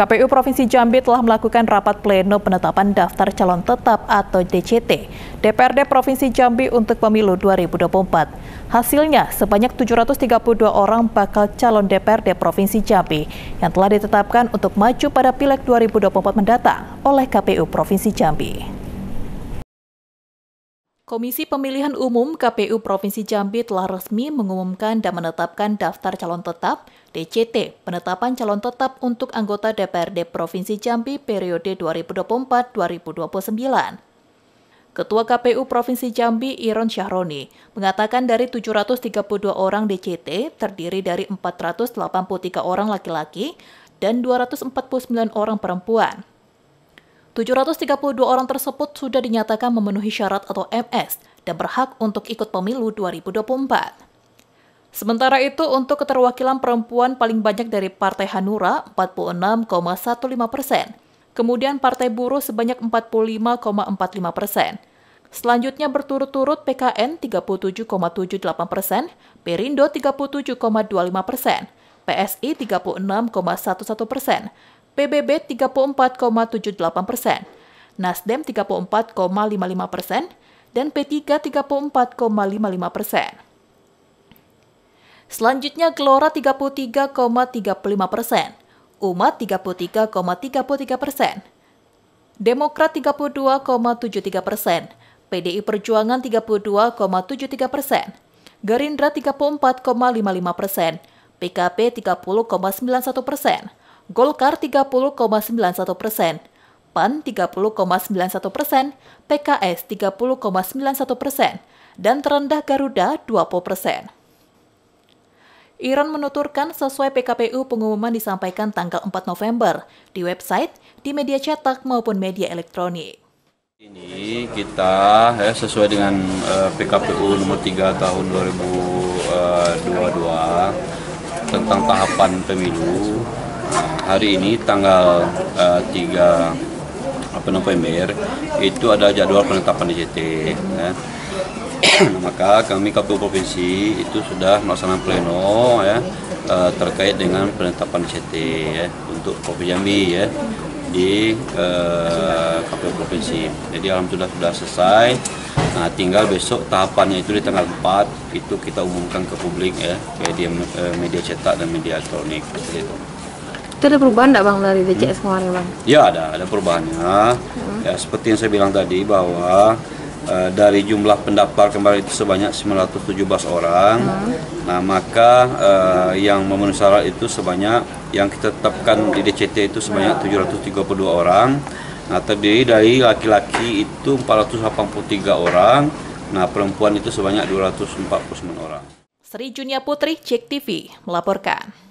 KPU Provinsi Jambi telah melakukan rapat pleno penetapan daftar calon tetap atau DCT DPRD Provinsi Jambi untuk pemilu 2024. Hasilnya, sebanyak 732 orang bakal calon DPRD Provinsi Jambi yang telah ditetapkan untuk maju pada Pileg 2024 mendatang oleh KPU Provinsi Jambi. Komisi Pemilihan Umum KPU Provinsi Jambi telah resmi mengumumkan dan menetapkan daftar calon tetap DCT, penetapan calon tetap untuk anggota DPRD Provinsi Jambi periode 2024-2029. Ketua KPU Provinsi Jambi Iron Syahroni mengatakan dari 732 orang DCT terdiri dari 483 orang laki-laki dan 249 orang perempuan. 732 orang tersebut sudah dinyatakan memenuhi syarat atau MS dan berhak untuk ikut pemilu 2024. Sementara itu, untuk keterwakilan perempuan paling banyak dari Partai Hanura 46,15 persen. Kemudian Partai Buruh sebanyak 45,45 persen. Selanjutnya berturut-turut PKN 37,78 persen, Perindo 37,25 persen, PSI 36,11 persen, PBB 34,78 persen, Nasdem 34,55 persen, dan P3 34,55 persen. Selanjutnya Gelora 33,35 persen, Umat 33,33 persen, Demokrat 32,73 persen, PDI Perjuangan 32,73 persen, Gerindra 34,55 persen, PKP 30,91 persen, Golkar 30,91 persen, PAN 30,91 persen, PKS 30,91 persen, dan terendah Garuda 20 persen. Iran menuturkan sesuai PKPU pengumuman disampaikan tanggal 4 November di website, di media cetak maupun media elektronik. Ini kita ya, sesuai dengan uh, eh, PKPU nomor 3 tahun 2022 eh, tentang tahapan pemilu hari ini tanggal uh, eh, 3 apa November itu ada jadwal penetapan DCT ya. maka kami KPU Provinsi itu sudah melaksanakan pleno ya uh, terkait dengan penetapan DCT ya untuk Provinsi Jambi ya di uh, eh, KPU Provinsi. Jadi alhamdulillah sudah selesai. Nah, tinggal besok tahapannya itu di tanggal 4 itu kita umumkan ke publik ya, media, media cetak dan media elektronik seperti itu. Itu ada perubahan nggak bang dari DCS hmm. kemarin bang? Ya ada, ada perubahannya. Hmm. Ya seperti yang saya bilang tadi bahwa uh, dari jumlah pendaftar kemarin itu sebanyak 917 orang. Hmm. Nah maka uh, yang memenuhi syarat itu sebanyak yang kita tetapkan di DCT itu sebanyak 732 hmm. orang. Nah terdiri dari laki-laki itu 483 orang. Nah perempuan itu sebanyak 249 orang. Sri Junia Putri, Cek TV, melaporkan.